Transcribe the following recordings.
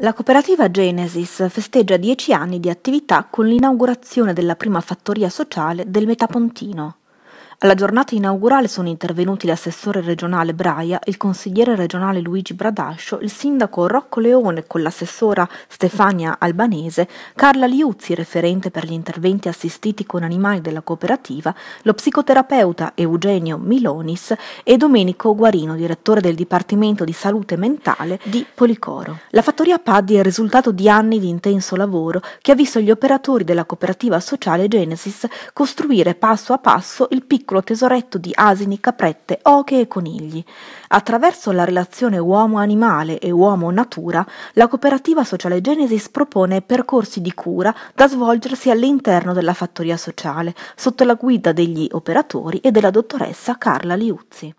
La cooperativa Genesis festeggia dieci anni di attività con l'inaugurazione della prima fattoria sociale del Metapontino. Alla giornata inaugurale sono intervenuti l'assessore regionale Braia, il consigliere regionale Luigi Bradascio, il sindaco Rocco Leone con l'assessora Stefania Albanese, Carla Liuzzi, referente per gli interventi assistiti con animali della cooperativa, lo psicoterapeuta Eugenio Milonis e Domenico Guarino, direttore del Dipartimento di Salute Mentale di Policoro. La fattoria Paddi è il risultato di anni di intenso lavoro che ha visto gli operatori della cooperativa sociale Genesis costruire passo a passo il piccolo piccolo tesoretto di asini, caprette, oche e conigli. Attraverso la relazione uomo-animale e uomo-natura, la cooperativa sociale Genesis propone percorsi di cura da svolgersi all'interno della fattoria sociale, sotto la guida degli operatori e della dottoressa Carla Liuzzi.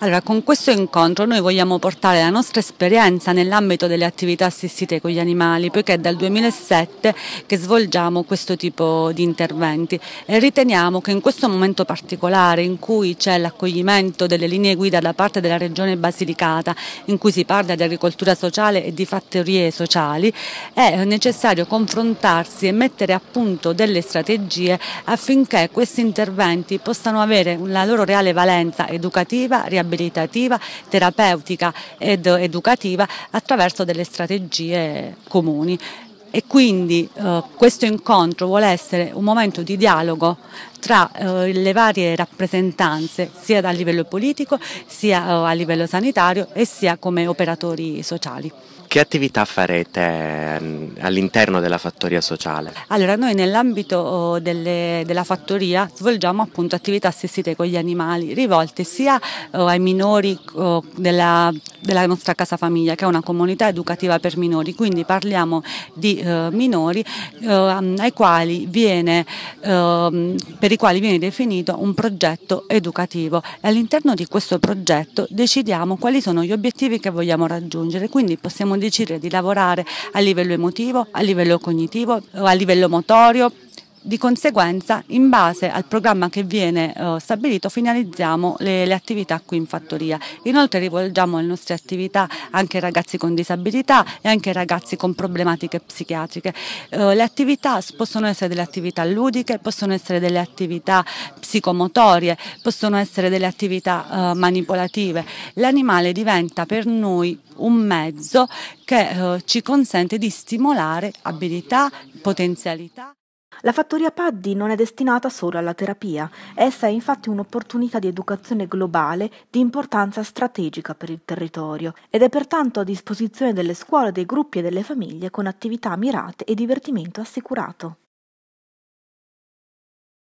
Allora, con questo incontro noi vogliamo portare la nostra esperienza nell'ambito delle attività assistite con gli animali, poiché è dal 2007 che svolgiamo questo tipo di interventi e riteniamo che in questo momento particolare in cui c'è l'accoglimento delle linee guida da parte della Regione Basilicata, in cui si parla di agricoltura sociale e di fattorie sociali, è necessario confrontarsi e mettere a punto delle strategie affinché questi interventi possano avere la loro reale valenza educativa educativa, riabilitativa, terapeutica ed educativa attraverso delle strategie comuni e quindi eh, questo incontro vuole essere un momento di dialogo tra eh, le varie rappresentanze sia a livello politico sia eh, a livello sanitario e sia come operatori sociali. Che attività farete ehm, all'interno della fattoria sociale? Allora, noi nell'ambito oh, delle, della fattoria svolgiamo appunto attività assistite con gli animali, rivolte sia oh, ai minori oh, della, della, nostra casa famiglia, che è una comunità educativa per minori, quindi parliamo di eh, minori eh, quali viene, eh, per i quali viene definito un progetto educativo e all'interno di questo progetto decidiamo quali sono gli obiettivi che vogliamo raggiungere, quindi possiamo decidere di lavorare a livello emotivo, a livello cognitivo, a livello motorio, di conseguenza, in base al programma che viene eh, stabilito, finalizziamo le, le, attività qui in fattoria. Inoltre rivolgiamo le nostre attività anche ai ragazzi con disabilità e anche ai ragazzi con problematiche psichiatriche. Eh, le attività possono essere delle attività ludiche, possono essere delle attività psicomotorie, possono essere delle attività eh, manipolative. L'animale diventa per noi un mezzo che eh, ci consente di stimolare abilità, potenzialità. La fattoria Paddy non è destinata solo alla terapia, essa è infatti un'opportunità di educazione globale di importanza strategica per il territorio ed è pertanto a disposizione delle scuole, dei gruppi e delle famiglie con attività mirate e divertimento assicurato.